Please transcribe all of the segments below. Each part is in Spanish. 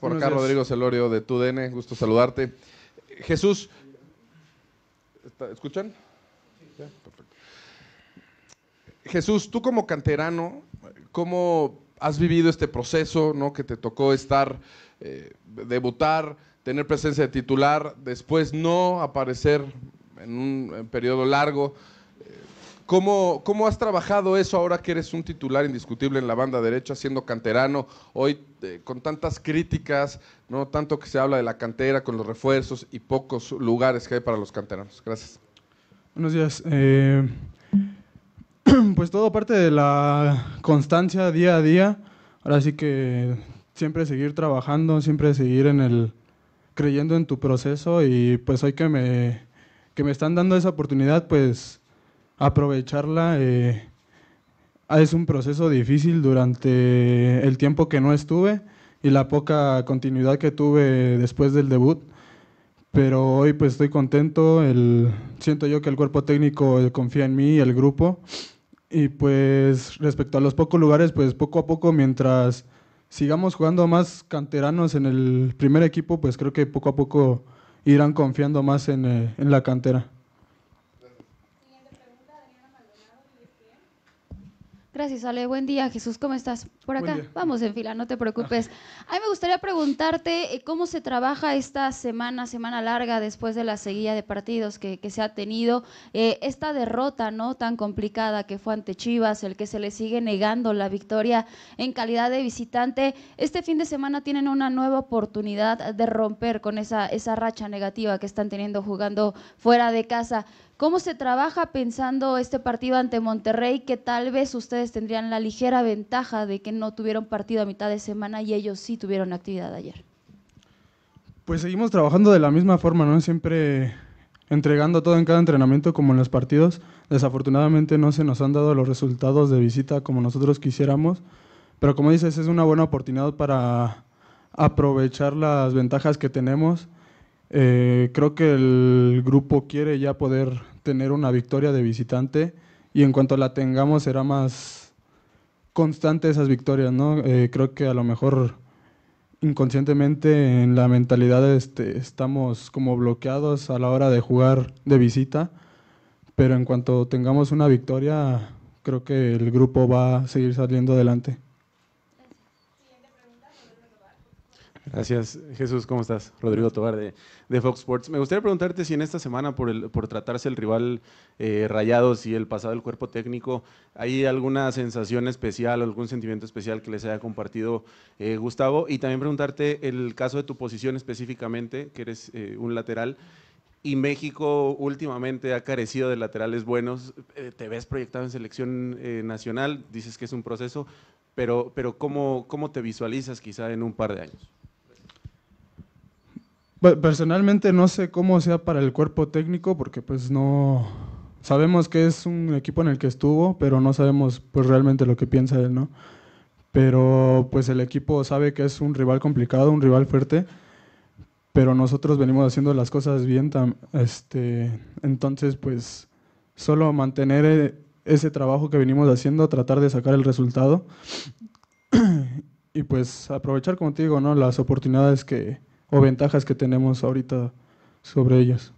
Por Rodrigo Celorio de TUDN, gusto saludarte. Jesús, ¿escuchan? Jesús, tú como canterano, ¿cómo has vivido este proceso ¿no? que te tocó estar, eh, debutar, tener presencia de titular, después no aparecer en un periodo largo? ¿Cómo, has trabajado eso ahora que eres un titular indiscutible en la banda derecha, siendo canterano, hoy eh, con tantas críticas, no tanto que se habla de la cantera con los refuerzos y pocos lugares que hay para los canteranos? Gracias. Buenos días. Eh, pues todo parte de la constancia día a día. Ahora sí que siempre seguir trabajando, siempre seguir en el creyendo en tu proceso y pues hoy que me, que me están dando esa oportunidad, pues aprovecharla. Eh, ah, es un proceso difícil durante el tiempo que no estuve y la poca continuidad que tuve después del debut. Pero hoy pues estoy contento, el, siento yo que el cuerpo técnico eh, confía en mí y el grupo. Y pues respecto a los pocos lugares, pues poco a poco mientras sigamos jugando más canteranos en el primer equipo, pues creo que poco a poco irán confiando más en eh, la cantera. Gracias, Ale. Buen día. Jesús, ¿cómo estás? Por acá. Vamos en fila, no te preocupes. A mí me gustaría preguntarte eh, cómo se trabaja esta semana, semana larga, después de la seguida de partidos que, se ha tenido. Eh, esta derrota no tan complicada que fue ante Chivas, el que se le sigue negando la victoria en calidad de visitante. Este fin de semana tienen una nueva oportunidad de romper con esa, esa racha negativa que están teniendo jugando fuera de casa. ¿Cómo se trabaja pensando este partido ante Monterrey que tal vez ustedes tendrían la ligera ventaja de que no tuvieron partido a mitad de semana y ellos sí tuvieron actividad ayer? Pues seguimos trabajando de la misma forma, ¿no? Siempre entregando todo en cada entrenamiento como en los partidos. Desafortunadamente no se nos han dado los resultados de visita como nosotros quisiéramos, pero como dices, es una buena oportunidad para aprovechar las ventajas que tenemos eh, creo que el grupo quiere ya poder tener una victoria de visitante y en cuanto la tengamos será más constante esas victorias, ¿no? Eh, creo que a lo mejor inconscientemente en la mentalidad este, estamos como bloqueados a la hora de jugar de visita, pero en cuanto tengamos una victoria, creo que el grupo va a seguir saliendo adelante. Gracias, Jesús. ¿Cómo estás? Rodrigo Tobar de, Fox Sports. Me gustaría preguntarte si en esta semana, por, por tratarse el rival eh, Rayados y el pasado del cuerpo técnico, ¿hay alguna sensación especial, algún sentimiento especial que les haya compartido eh, Gustavo? Y también preguntarte el caso de tu posición específicamente, que eres eh, un lateral y México últimamente ha carecido de laterales buenos. te ves proyectado en selección nacional, dices que es un proceso, pero, pero ¿cómo, ¿cómo te visualizas quizá en un par de años? Personalmente no sé cómo sea para el cuerpo técnico porque pues no sabemos que es un equipo en el que estuvo, pero no sabemos pues realmente lo que piensa él, ¿no? Pero pues el equipo sabe que es un rival complicado, un rival fuerte, pero nosotros venimos haciendo las cosas bien, este, entonces pues solo mantener eh, ese trabajo que venimos haciendo, tratar de sacar el resultado y pues aprovechar como te digo, ¿no? las oportunidades que o ventajas que tenemos ahorita sobre ellos.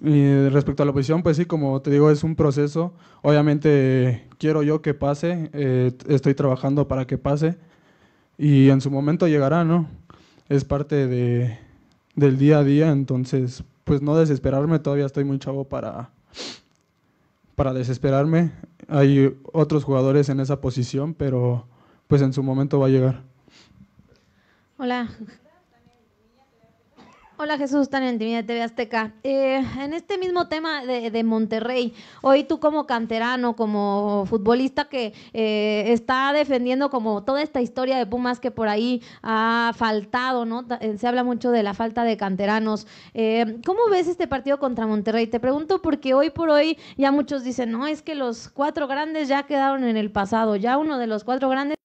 Y respecto a la oposición, pues sí, como te digo, es un proceso. Obviamente quiero yo que pase, eh, estoy trabajando para que pase y en su momento llegará, ¿no? Es parte de, del día a día, entonces, pues no desesperarme, todavía estoy muy chavo para, para desesperarme. Hay otros jugadores en esa posición, pero pues en su momento va a llegar. Hola, Hola Jesús, tan en TV Azteca. Eh, en este mismo tema de, Monterrey, hoy tú como canterano, como futbolista que eh, está defendiendo como toda esta historia de Pumas que por ahí ha faltado, ¿no? Eh, se habla mucho de la falta de canteranos. ¿Cómo ves este partido contra Monterrey? Te pregunto porque hoy por hoy ya muchos dicen, no, es que los cuatro grandes ya quedaron en el pasado, ya uno de los cuatro grandes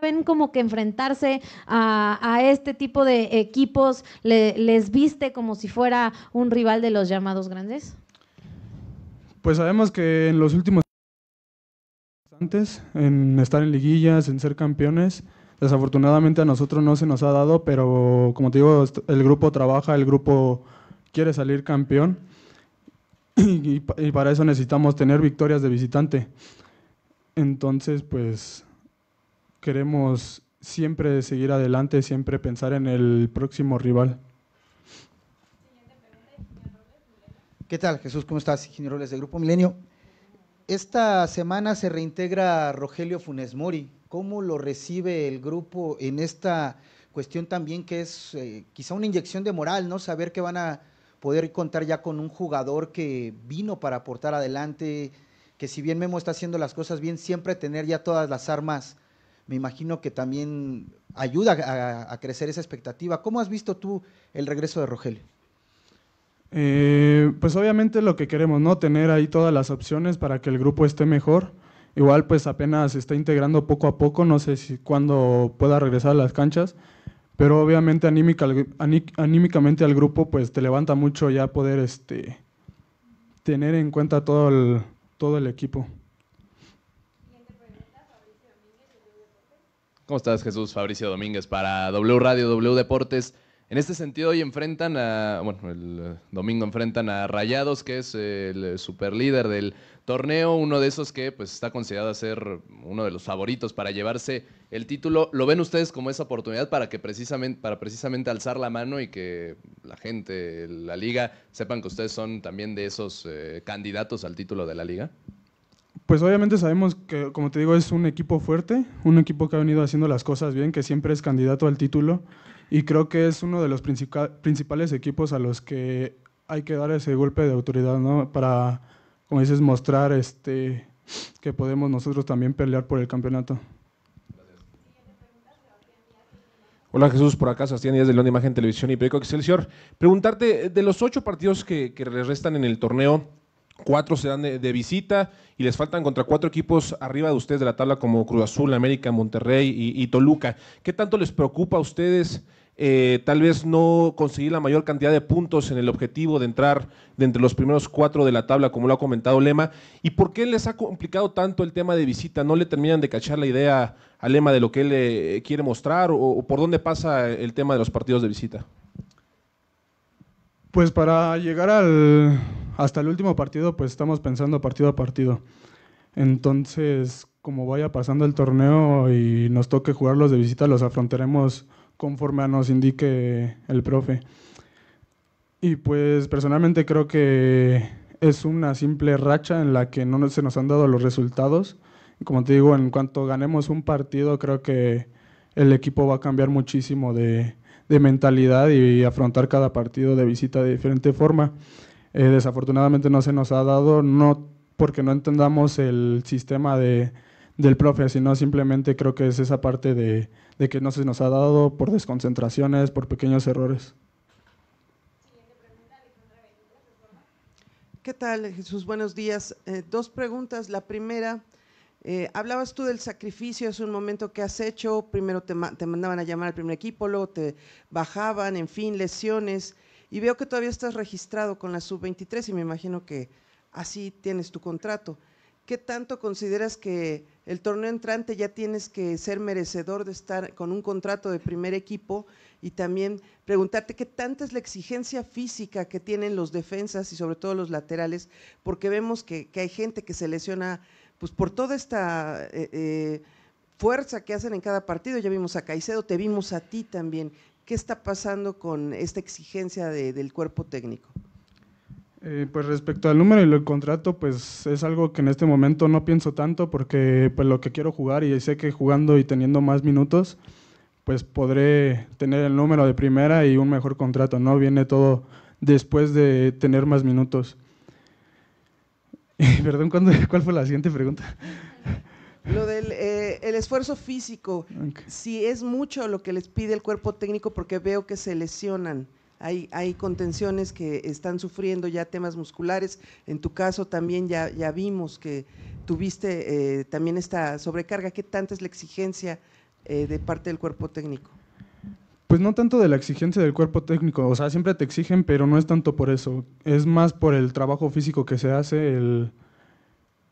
saben como que enfrentarse a, este tipo de equipos, les viste como si fuera un rival de los llamados grandes? Pues sabemos que en los últimos antes, en estar en liguillas, en ser campeones, desafortunadamente a nosotros no se nos ha dado, pero como te digo, el grupo trabaja, el grupo quiere salir campeón y para eso necesitamos tener victorias de visitante. Entonces, pues queremos siempre seguir adelante, siempre pensar en el próximo rival. ¿Qué tal, Jesús? ¿Cómo estás? Ingeniero Robles de Grupo Milenio. Esta semana se reintegra Rogelio Funes Mori. ¿Cómo lo recibe el grupo en esta cuestión también que es eh, quizá una inyección de moral, ¿no? Saber que van a poder contar ya con un jugador que vino para aportar adelante, que si bien Memo está haciendo las cosas bien, siempre tener ya todas las armas me imagino que también ayuda a, crecer esa expectativa. ¿Cómo has visto tú el regreso de Rogel? Eh, pues obviamente lo que queremos, ¿no? Tener ahí todas las opciones para que el grupo esté mejor. Igual pues apenas se está integrando poco a poco, no sé si cuándo pueda regresar a las canchas, pero obviamente anímicamente al grupo pues te levanta mucho ya poder este, tener en cuenta todo el, todo el equipo. ¿Cómo estás, Jesús? Fabricio Domínguez para W Radio, W Deportes. En este sentido, hoy enfrentan a, bueno, el eh, domingo enfrentan a Rayados, que es el superlíder del torneo, uno de esos que pues está considerado a ser uno de los favoritos para llevarse el título. ¿Lo ven ustedes como esa oportunidad para que precisamente, para precisamente alzar la mano y que la gente, la liga, sepan que ustedes son también de esos eh, candidatos al título de la liga? Pues obviamente sabemos que, como te digo, es un equipo fuerte, un equipo que ha venido haciendo las cosas bien, que siempre es candidato al título y creo que es uno de los principales equipos a los que hay que dar ese golpe de autoridad, ¿no? Para, como dices, mostrar este, que podemos nosotros también pelear por el campeonato. Hola Jesús, por acá Sebastián Díaz de León Imagen Televisión y Perico Excelsior. Preguntarte, de los ocho partidos que, le restan en el torneo, cuatro se dan de, visita y les faltan contra cuatro equipos arriba de ustedes de la tabla como Cruz Azul, América, Monterrey y, Toluca. ¿Qué tanto les preocupa a ustedes eh, tal vez no conseguir la mayor cantidad de puntos en el objetivo de entrar de entre los primeros cuatro de la tabla, como lo ha comentado Lema? ¿Y por qué les ha complicado tanto el tema de visita? ¿No le terminan de cachar la idea a Lema de lo que él eh, quiere mostrar o por dónde pasa el tema de los partidos de visita? Pues para llegar al, hasta el último partido, pues estamos pensando partido a partido. Entonces, como vaya pasando el torneo y nos toque jugarlos de visita, los afrontaremos conforme nos indique el profe. Y pues personalmente creo que es una simple racha en la que no se nos han dado los resultados. Como te digo, en cuanto ganemos un partido, creo que el equipo va a cambiar muchísimo de mentalidad y afrontar cada partido de visita de diferente forma. Eh, desafortunadamente no se nos ha dado, no porque no entendamos el sistema de, del profe, sino simplemente creo que es esa parte de, que no se nos ha dado por desconcentraciones, por pequeños errores. ¿Qué tal, Jesús? Buenos días. Eh, dos preguntas. La primera, eh, hablabas tú del sacrificio es un momento que has hecho. Primero te, te, mandaban a llamar al primer equipo, luego te bajaban, en fin, lesiones. Y veo que todavía estás registrado con la sub-23 y me imagino que así tienes tu contrato. ¿Qué tanto consideras que el torneo entrante ya tienes que ser merecedor de estar con un contrato de primer equipo? Y también preguntarte qué tanta es la exigencia física que tienen los defensas y sobre todo los laterales, porque vemos que, hay gente que se lesiona pues por toda esta eh, eh, fuerza que hacen en cada partido. Ya vimos a Caicedo, te vimos a ti también. ¿Qué está pasando con esta exigencia del cuerpo técnico? Eh, pues respecto al número y el contrato, pues es algo que en este momento no pienso tanto porque pues, lo que quiero jugar y sé que jugando y teniendo más minutos, pues podré tener el número de primera y un mejor contrato, ¿no? Viene todo después de tener más minutos. Perdón, ¿cuál fue la siguiente pregunta? Lo del eh, el esfuerzo físico, si es mucho lo que les pide el cuerpo técnico porque veo que se lesionan. Hay, hay contenciones que están sufriendo ya temas musculares. En tu caso también ya, ya vimos que tuviste eh, también esta sobrecarga. ¿Qué tanta es la exigencia eh, de parte del cuerpo técnico? Pues no tanto de la exigencia del cuerpo técnico, o sea, siempre te exigen, pero no es tanto por eso, es más por el trabajo físico que se hace, el,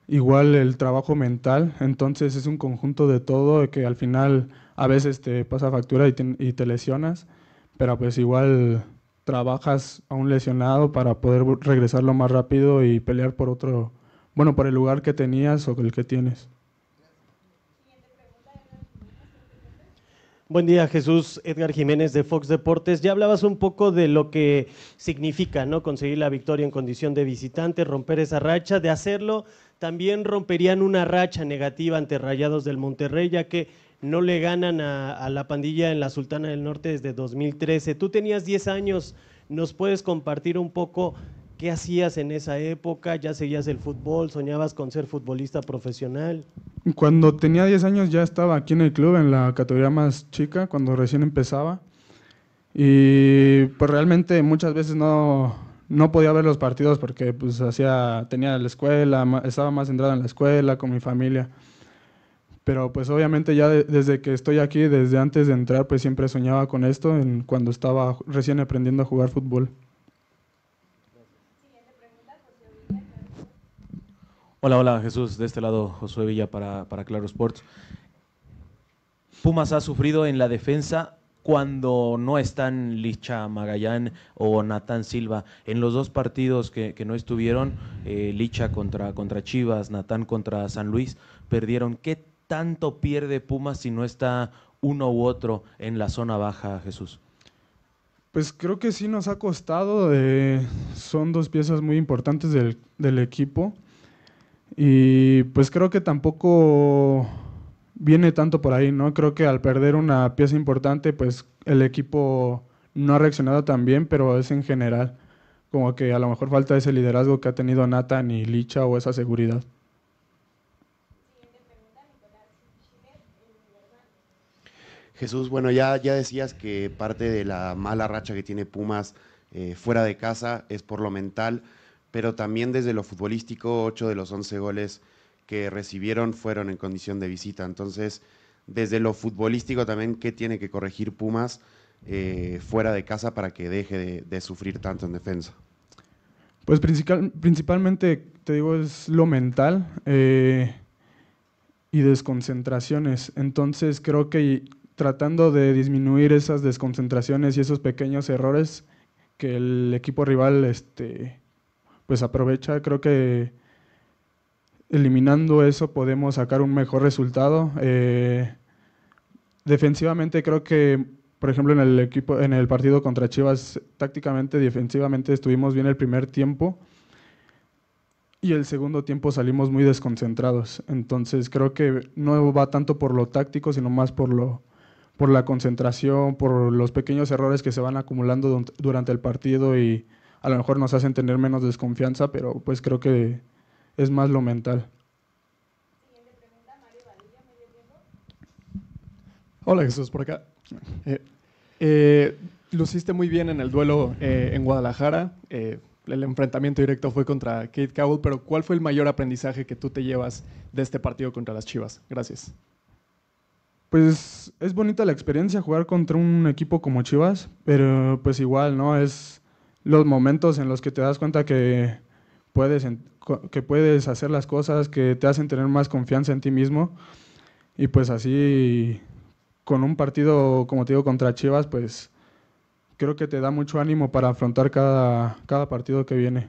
igual el trabajo mental, entonces es un conjunto de todo que al final a veces te pasa factura y te, y te lesionas, pero pues igual trabajas a un lesionado para poder regresarlo más rápido y pelear por otro, bueno, por el lugar que tenías o el que tienes. Buen día, Jesús Edgar Jiménez de Fox Deportes. Ya hablabas un poco de lo que significa ¿no? conseguir la victoria en condición de visitante, romper esa racha. De hacerlo, también romperían una racha negativa ante Rayados del Monterrey, ya que no le ganan a, a la pandilla en la Sultana del Norte desde 2013. Tú tenías 10 años. ¿Nos puedes compartir un poco ¿Qué hacías en esa época? ¿Ya seguías el fútbol? ¿Soñabas con ser futbolista profesional? Cuando tenía 10 años ya estaba aquí en el club, en la categoría más chica, cuando recién empezaba. Y pues realmente muchas veces no, no podía ver los partidos porque pues hacía, tenía la escuela, estaba más centrado en la escuela, con mi familia. Pero pues obviamente ya desde que estoy aquí, desde antes de entrar, pues siempre soñaba con esto en, cuando estaba recién aprendiendo a jugar fútbol. Hola, hola Jesús, de este lado Josué Villa para, para Claro Sports. Pumas ha sufrido en la defensa cuando no están Licha Magallán o Natán Silva. En los dos partidos que, no estuvieron, eh, Licha contra, contra Chivas, Natán contra San Luis, perdieron. ¿Qué tanto pierde Pumas si no está uno u otro en la zona baja, Jesús? Pues creo que sí nos ha costado. Eh, son dos piezas muy importantes del, del equipo. Y pues creo que tampoco viene tanto por ahí, ¿no? Creo que al perder una pieza importante, pues el equipo no ha reaccionado tan bien, pero es en general. Como que a lo mejor falta ese liderazgo que ha tenido Nathan y Licha o esa seguridad. Jesús, bueno, ya, ya decías que parte de la mala racha que tiene Pumas eh, fuera de casa es por lo mental pero también desde lo futbolístico, 8 de los 11 goles que recibieron fueron en condición de visita. Entonces, desde lo futbolístico también, ¿qué tiene que corregir Pumas eh, fuera de casa para que deje de, sufrir tanto en defensa? Pues principal, principalmente, te digo, es lo mental eh, y desconcentraciones. Entonces, creo que tratando de disminuir esas desconcentraciones y esos pequeños errores que el equipo rival este, pues aprovecha, creo que eliminando eso podemos sacar un mejor resultado. Eh, defensivamente creo que, por ejemplo, en el, equipo, en el partido contra Chivas, tácticamente, defensivamente estuvimos bien el primer tiempo y el segundo tiempo salimos muy desconcentrados. Entonces creo que no va tanto por lo táctico, sino más por, lo, por la concentración, por los pequeños errores que se van acumulando durante el partido y a lo mejor nos hacen tener menos desconfianza, pero pues creo que es más lo mental. Hola Jesús, por acá. Eh, eh, lo hiciste muy bien en el duelo eh, en Guadalajara. el enfrentamiento directo fue contra Kate Cowell, pero ¿cuál fue el mayor aprendizaje que tú te llevas de este partido contra las Chivas? Gracias. Pues es bonita la experiencia jugar contra un equipo como Chivas, pero pues igual, ¿no? Es, los momentos en los que te das cuenta que puedes, que puedes hacer las cosas, que te hacen tener más confianza en ti mismo. Y pues así, con un partido, como te digo, contra Chivas, pues creo que te da mucho ánimo para afrontar cada, cada partido que viene.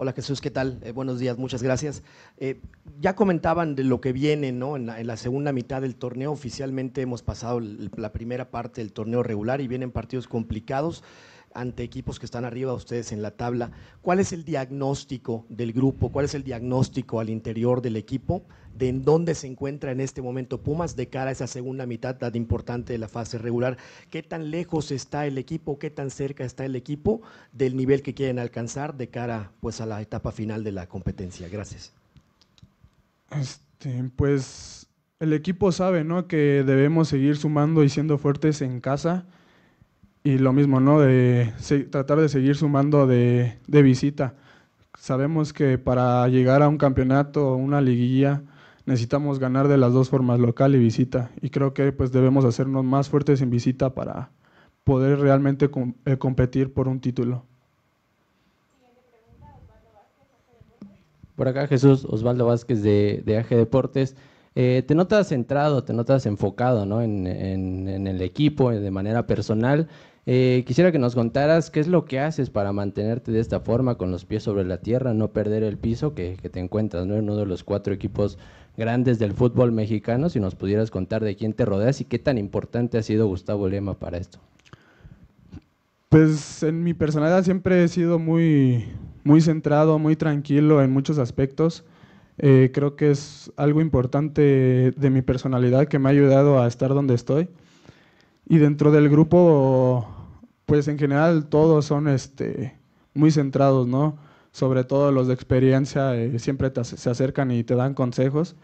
Hola Jesús, ¿qué tal? Eh, buenos días, muchas gracias. Eh, ya comentaban de lo que viene ¿no? En la, en, la, segunda mitad del torneo. Oficialmente hemos pasado la primera parte del torneo regular y vienen partidos complicados ante equipos que están arriba de ustedes en la tabla. ¿Cuál es el diagnóstico del grupo? ¿Cuál es el diagnóstico al interior del equipo? ¿De en dónde se encuentra en este momento Pumas de cara a esa segunda mitad tan importante de la fase regular? ¿Qué tan lejos está el equipo? ¿Qué tan cerca está el equipo del nivel que quieren alcanzar de cara pues, a la etapa final de la competencia? Gracias. Este, pues el equipo sabe, ¿no? Que debemos seguir sumando y siendo fuertes en casa y lo mismo, ¿no? De tratar de seguir sumando de, visita. Sabemos que para llegar a un campeonato o una liguilla necesitamos ganar de las dos formas, local y visita. Y creo que pues debemos hacernos más fuertes en visita para poder realmente eh, competir por un título. Por acá Jesús Osvaldo Vázquez de, de AG Deportes. Eh, te notas centrado, te notas enfocado ¿no? en, en, el equipo eh, de manera personal eh, quisiera que nos contaras qué es lo que haces para mantenerte de esta forma, con los pies sobre la tierra, no perder el piso que, te encuentras, ¿no? En uno de los cuatro equipos grandes del fútbol mexicano, si nos pudieras contar de quién te rodeas y qué tan importante ha sido Gustavo Lema para esto. Pues en mi personalidad siempre he sido muy, muy centrado, muy tranquilo en muchos aspectos. Eh, creo que es algo importante de mi personalidad que me ha ayudado a estar donde estoy. Y dentro del grupo pues en general todos son este, muy centrados, ¿no? Sobre todo los de experiencia eh, siempre se acercan y te dan consejos.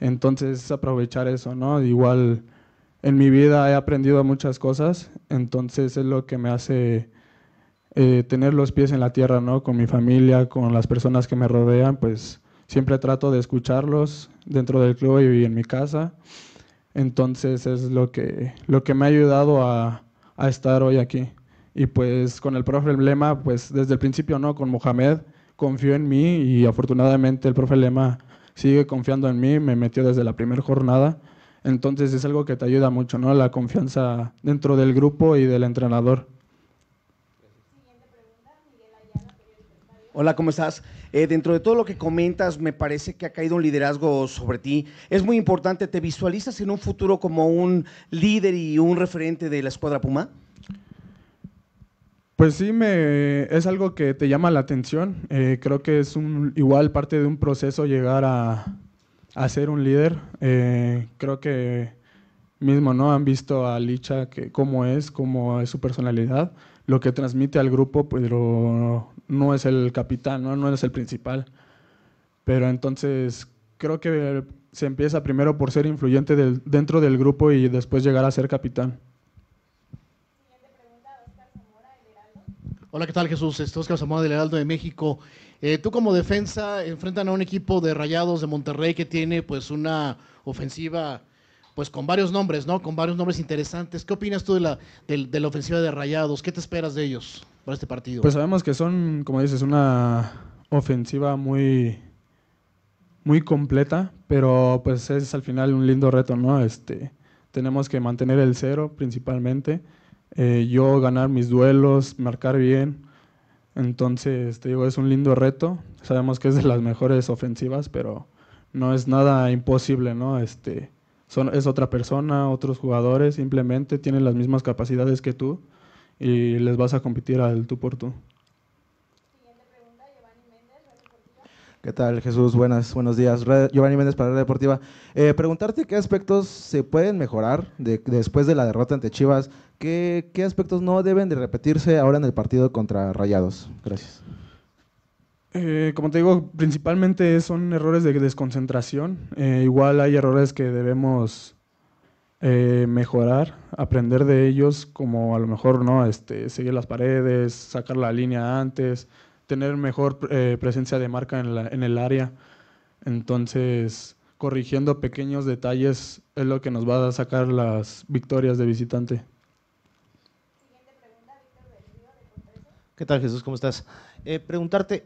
Entonces, aprovechar eso, ¿no? Igual en mi vida he aprendido muchas cosas, entonces es lo que me hace eh, tener los pies en la tierra, ¿no? Con mi familia, con las personas que me rodean, pues siempre trato de escucharlos dentro del club y en mi casa. Entonces es lo que, lo que me ha ayudado a, a estar hoy aquí. Y pues con el profe Lema, pues desde el principio, ¿no? Con Mohamed confió en mí y afortunadamente el profe Lema sigue confiando en mí, me metió desde la primera jornada. Entonces es algo que te ayuda mucho, ¿no? La confianza dentro del grupo y del entrenador. Hola, ¿cómo estás? Eh, dentro de todo lo que comentas, me parece que ha caído un liderazgo sobre ti. Es muy importante, ¿te visualizas en un futuro como un líder y un referente de la escuadra Puma? Pues sí, me, es algo que te llama la atención. Eh, creo que es un, igual parte de un proceso llegar a, ser un líder. Eh, creo que mismo no han visto a Licha que, cómo es, cómo es su personalidad, lo que transmite al grupo, pero no es el capitán, no, es el principal. Pero entonces creo que se empieza primero por ser influyente dentro del grupo y después llegar a ser capitán. Hola, ¿qué tal Jesús? Estos es Zamora del Heraldo de México. Eh, tú como defensa enfrentan a un equipo de Rayados de Monterrey que tiene pues una ofensiva pues con varios nombres, ¿no? Con varios nombres interesantes. ¿Qué opinas tú de la, de la ofensiva de Rayados? ¿Qué te esperas de ellos para este partido? Pues sabemos que son, como dices, una ofensiva muy, muy completa, pero pues es al final un lindo reto, ¿no? Este, tenemos que mantener el cero principalmente eh, yo ganar mis duelos, marcar bien. Entonces, te digo, es un lindo reto. Sabemos que es de las mejores ofensivas, pero no es nada imposible, ¿no? Este, son, es otra persona, otros jugadores, simplemente tienen las mismas capacidades que tú y les vas a competir al tú por tú. ¿Qué tal, Jesús? Buenas, buenos días. Giovanni Méndez para la Deportiva. Eh, preguntarte qué aspectos se pueden mejorar después de la derrota ante Chivas. ¿Qué, aspectos no deben de repetirse ahora en el partido contra Rayados? Gracias. Eh, como te digo, principalmente son errores de desconcentración. Eh, igual hay errores que debemos mejorar, aprender de ellos, como a lo mejor no, este, seguir las paredes, sacar la línea antes, tener mejor eh, presencia de marca en, la, en el área. Entonces, corrigiendo pequeños detalles es lo que nos va a sacar las victorias de visitante. ¿Qué tal Jesús? ¿Cómo estás? Eh, preguntarte,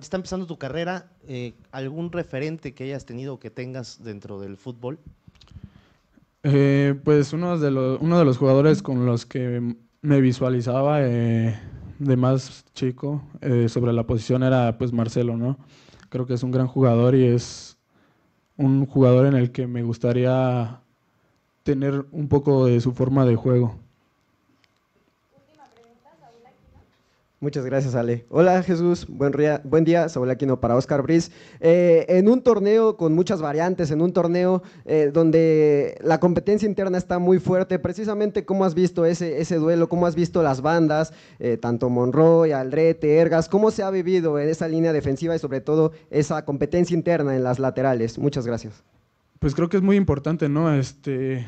está empezando tu carrera, eh, ¿algún referente que hayas tenido o que tengas dentro del fútbol? pues uno de, los, uno de los jugadores con los que me visualizaba de más chico eh, sobre la posición era pues Marcelo, ¿no? Creo que es un gran jugador y es un jugador en el que me gustaría tener un poco de su forma de juego. Muchas gracias, Ale. Hola, Jesús. Buen, día, buen día. Saúl Aquino para Oscar Briz. Eh, en un torneo con muchas variantes, en un torneo eh, donde la competencia interna está muy fuerte, precisamente cómo has visto ese, ese duelo, cómo has visto las bandas, eh, tanto Monroy, Aldrete, Ergas, cómo se ha vivido en esa línea defensiva y sobre todo esa competencia interna en las laterales. Muchas gracias. Pues creo que es muy importante, ¿no? Este,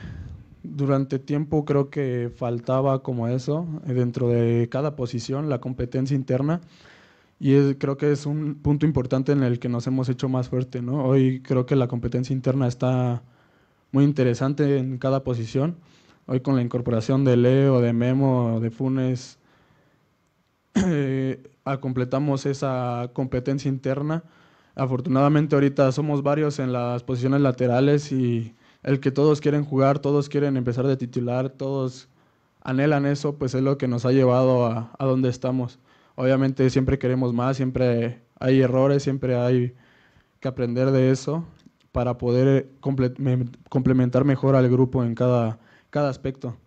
durante tiempo creo que faltaba como eso eh, dentro de cada posición, la competencia interna. Y creo que es un punto importante en el que nos hemos hecho más fuerte. ¿no? Hoy creo que la competencia interna está muy interesante en cada posición. Hoy con la incorporación de Leo, de Memo, de Funes, eh, completamos esa competencia interna. Afortunadamente ahorita somos varios en las posiciones laterales y el que todos quieren jugar, todos quieren empezar de titular, todos anhelan eso, pues es lo que nos ha llevado a, donde estamos. Obviamente siempre queremos más, siempre hay errores, siempre hay que aprender de eso para poder complementar mejor al grupo en cada aspecto.